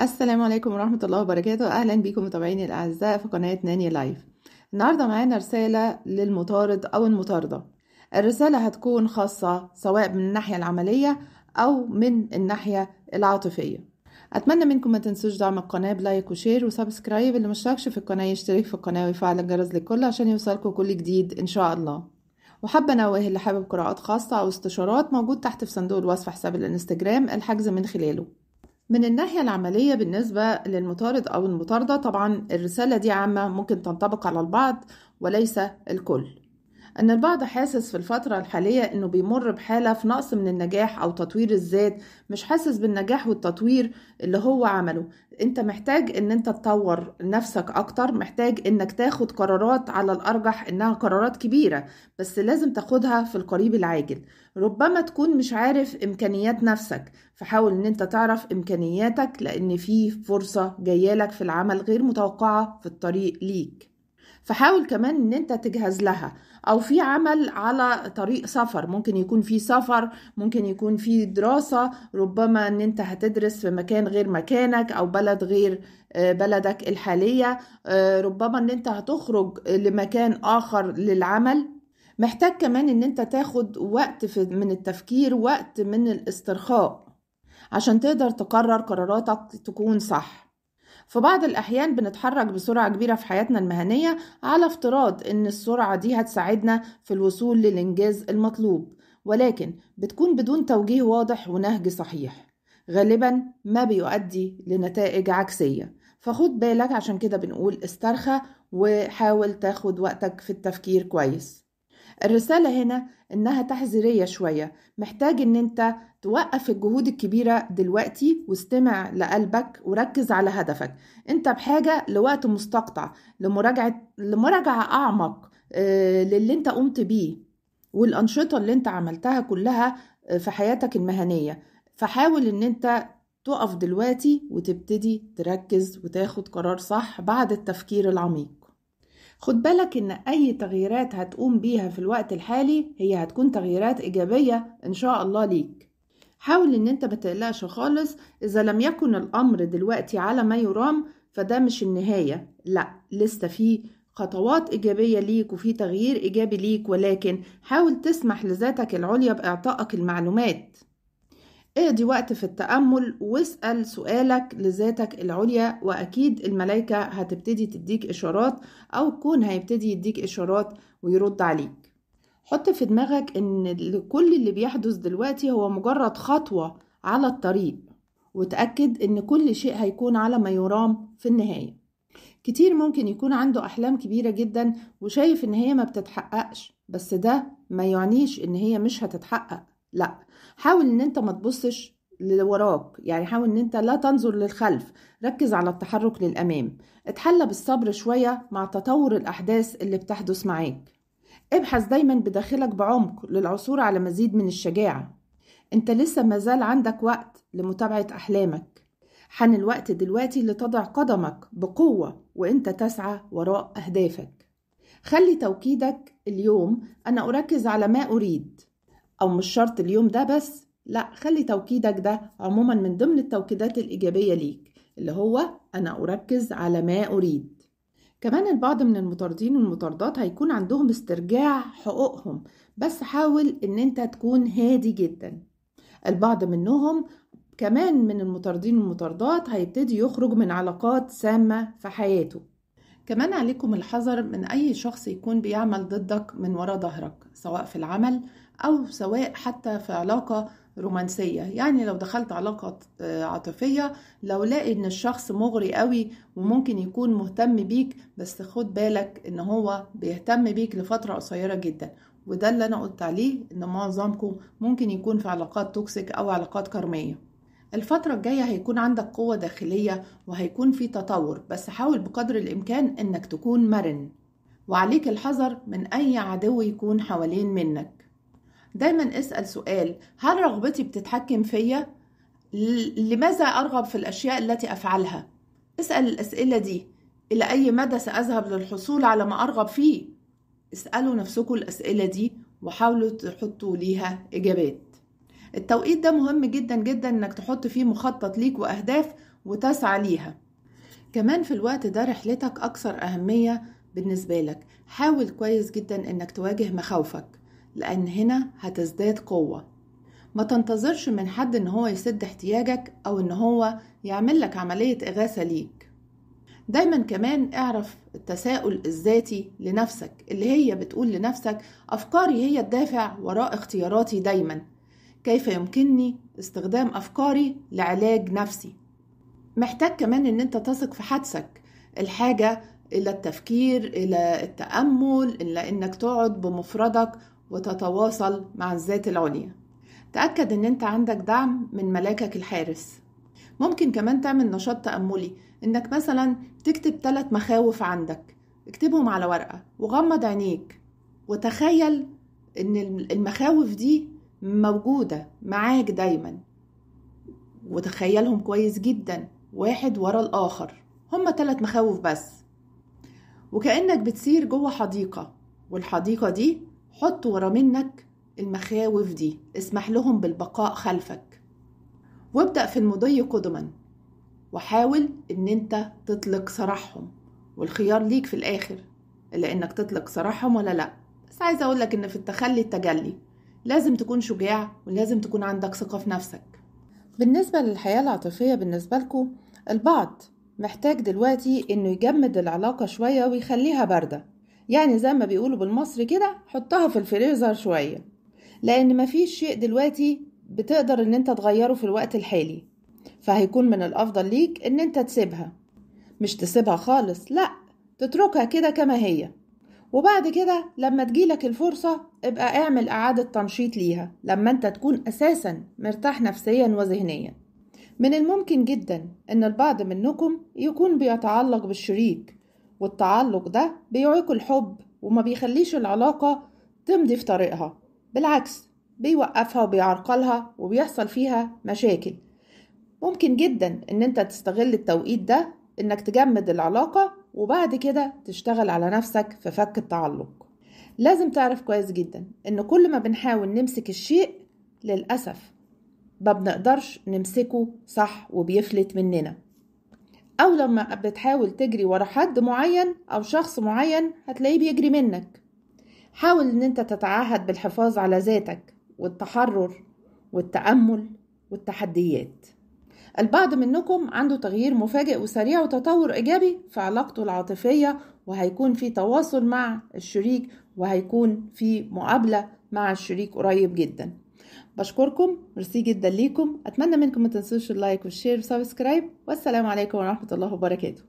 السلام عليكم ورحمة الله وبركاته أهلا بيكم متابعيني الأعزاء في قناة ناني لايف النهاردة معانا رسالة للمطارد أو المطاردة الرسالة هتكون خاصة سواء من الناحية العملية أو من الناحية العاطفية أتمنى منكم ما تنسوش دعم القناة بلايك وشير وسبسكرايب اللي مشتركش في القناة يشترك في القناة ويفعل الجرس للكل عشان يوصلكم كل جديد إن شاء الله وحابة أنوه اللي حابب قراءات خاصة أو استشارات موجود تحت في صندوق الوصف حساب الانستجرام الحجز من خلاله من الناحية العملية بالنسبة للمطارد أو المطاردة طبعا الرسالة دي عامة ممكن تنطبق على البعض وليس الكل أن البعض حاسس في الفترة الحالية أنه بيمر بحالة في نقص من النجاح أو تطوير الذات مش حاسس بالنجاح والتطوير اللي هو عمله أنت محتاج أن أنت تطور نفسك أكتر محتاج أنك تاخد قرارات على الأرجح أنها قرارات كبيرة بس لازم تاخدها في القريب العاجل ربما تكون مش عارف إمكانيات نفسك فحاول أن أنت تعرف إمكانياتك لأن في فرصة جاية لك في العمل غير متوقعة في الطريق ليك فحاول كمان ان انت تجهز لها او في عمل على طريق سفر ممكن يكون في سفر ممكن يكون في دراسة ربما ان انت هتدرس في مكان غير مكانك او بلد غير آه، بلدك الحالية آه، ربما ان انت هتخرج لمكان اخر للعمل محتاج كمان ان انت تاخد وقت من التفكير وقت من الاسترخاء عشان تقدر تقرر قراراتك تكون صح في بعض الأحيان بنتحرك بسرعة كبيرة في حياتنا المهنية على افتراض إن السرعة دي هتساعدنا في الوصول للإنجاز المطلوب ولكن بتكون بدون توجيه واضح ونهج صحيح غالبا ما بيؤدي لنتائج عكسية فخد بالك عشان كده بنقول استرخى وحاول تاخد وقتك في التفكير كويس الرسالة هنا إنها تحذيرية شوية محتاج إن أنت توقف الجهود الكبيرة دلوقتي واستمع لقلبك وركز على هدفك أنت بحاجة لوقت مستقطع لمراجعة لمراجعة أعمق آه، للي أنت قمت بيه والأنشطة اللي أنت عملتها كلها آه، في حياتك المهنية فحاول إن أنت تقف دلوقتي وتبتدي تركز وتاخد قرار صح بعد التفكير العميق خد بالك إن أي تغييرات هتقوم بيها في الوقت الحالي هي هتكون تغييرات إيجابية إن شاء الله ليك حاول إن أنت متقلقش خالص إذا لم يكن الأمر دلوقتي على ما يرام فده مش النهاية لأ لسه في خطوات إيجابية ليك وفي تغيير إيجابي ليك ولكن حاول تسمح لذاتك العليا بإعطائك المعلومات اهدي وقت في التأمل واسأل سؤالك لذاتك العليا وأكيد الملايكة هتبتدي تديك إشارات أو الكون هيبتدي يديك إشارات ويرد عليك حط في دماغك إن كل اللي بيحدث دلوقتي هو مجرد خطوة على الطريق وتأكد إن كل شيء هيكون على ما يرام في النهاية كتير ممكن يكون عنده أحلام كبيرة جدا وشايف إن هي ما بتتحققش بس ده ما يعنيش إن هي مش هتتحقق لا حاول ان انت ما تبصش لوراك يعني حاول ان انت لا تنظر للخلف ركز على التحرك للامام اتحلى بالصبر شويه مع تطور الاحداث اللي بتحدث معاك ابحث دايما بداخلك بعمق للعثور على مزيد من الشجاعه انت لسه مازال عندك وقت لمتابعه احلامك حان الوقت دلوقتي لتضع قدمك بقوه وانت تسعى وراء اهدافك خلي توكيدك اليوم انا اركز على ما اريد أو مش شرط اليوم ده بس لا خلي توكيدك ده عموما من ضمن التوكيدات الإيجابية ليك اللي هو أنا أركز على ما أريد كمان البعض من المطاردين والمطاردات هيكون عندهم استرجاع حقوقهم بس حاول ان انت تكون هادي جدا البعض منهم كمان من المطاردين والمطاردات هيبتدي يخرج من علاقات سامة في حياته كمان عليكم الحذر من أي شخص يكون بيعمل ضدك من ورا ظهرك سواء في العمل أو سواء حتى في علاقة رومانسية يعني لو دخلت علاقة آه، عاطفية لو لاقي ان الشخص مغري قوي وممكن يكون مهتم بيك بس خد بالك ان هو بيهتم بيك لفترة قصيرة جدا وده اللي انا قلت عليه ان معظمكم ممكن يكون في علاقات توكسيك او علاقات كرمية الفترة الجاية هيكون عندك قوة داخلية وهيكون في تطور بس حاول بقدر الامكان انك تكون مرن وعليك الحذر من اي عدو يكون حوالين منك دايما اسأل سؤال هل رغبتي بتتحكم فيا؟ لماذا أرغب في الأشياء التي أفعلها؟ اسأل الأسئلة دي إلى أي مدى سأذهب للحصول على ما أرغب فيه؟ اسألوا نفسكم الأسئلة دي وحاولوا تحطوا ليها إجابات التوقيت ده مهم جدا جدا إنك تحط فيه مخطط ليك وأهداف وتسعى ليها كمان في الوقت ده رحلتك أكثر أهمية بالنسبة لك حاول كويس جدا إنك تواجه مخاوفك لأن هنا هتزداد قوة ما تنتظرش من حد إن هو يسد احتياجك أو إن هو يعمل لك عملية إغاثة ليك دايما كمان اعرف التساؤل الذاتي لنفسك اللي هي بتقول لنفسك أفكاري هي الدافع وراء اختياراتي دايما كيف يمكنني استخدام أفكاري لعلاج نفسي محتاج كمان إن أنت تثق في حدسك الحاجة إلى التفكير إلى التأمل إلى إنك تقعد بمفردك وتتواصل مع الذات العليا تأكد إن أنت عندك دعم من ملاكك الحارس ممكن كمان تعمل نشاط تأملي إنك مثلا تكتب ثلاث مخاوف عندك اكتبهم على ورقة وغمض عينيك وتخيل إن المخاوف دي موجودة معاك دايما وتخيلهم كويس جدا واحد ورا الآخر هما ثلاث مخاوف بس وكأنك بتسير جوه حديقة والحديقة دي حط ورا منك المخاوف دي اسمح لهم بالبقاء خلفك وابدأ في المضي قدما وحاول ان انت تطلق سراحهم والخيار ليك في الاخر الا انك تطلق سراحهم ولا لا بس عايزه اقولك ان في التخلي التجلي لازم تكون شجاع ولازم تكون عندك ثقه في نفسك بالنسبه للحياه العاطفيه بالنسبه لكم البعض محتاج دلوقتي انه يجمد العلاقه شويه ويخليها بارده يعني زي ما بيقولوا بالمصري كده حطها في الفريزر شوية لأن مفيش شيء دلوقتي بتقدر إن أنت تغيره في الوقت الحالي فهيكون من الأفضل ليك إن أنت تسيبها مش تسيبها خالص لأ تتركها كده كما هي وبعد كده لما تجيلك الفرصة ابقى اعمل إعادة تنشيط ليها لما أنت تكون أساسا مرتاح نفسيا وذهنيا من الممكن جدا أن البعض منكم يكون بيتعلق بالشريك والتعلق ده بيعيق الحب وما بيخليش العلاقة تمضي في طريقها بالعكس بيوقفها وبيعرقلها وبيحصل فيها مشاكل ممكن جدا ان انت تستغل التوقيت ده انك تجمد العلاقة وبعد كده تشتغل على نفسك في فك التعلق لازم تعرف كويس جدا ان كل ما بنحاول نمسك الشيء للأسف ما بنقدرش نمسكه صح وبيفلت مننا أو لما بتحاول تجري ورا حد معين أو شخص معين هتلاقيه بيجري منك حاول إن أنت تتعهد بالحفاظ على ذاتك والتحرر والتأمل والتحديات البعض منكم عنده تغيير مفاجئ وسريع وتطور إيجابي في علاقته العاطفية وهيكون في تواصل مع الشريك وهيكون في مقابلة مع الشريك قريب جداً بشكركم ميرسي جدا ليكم اتمنى منكم ما تنسوش اللايك والشير والسبسكرايب والسلام عليكم ورحمه الله وبركاته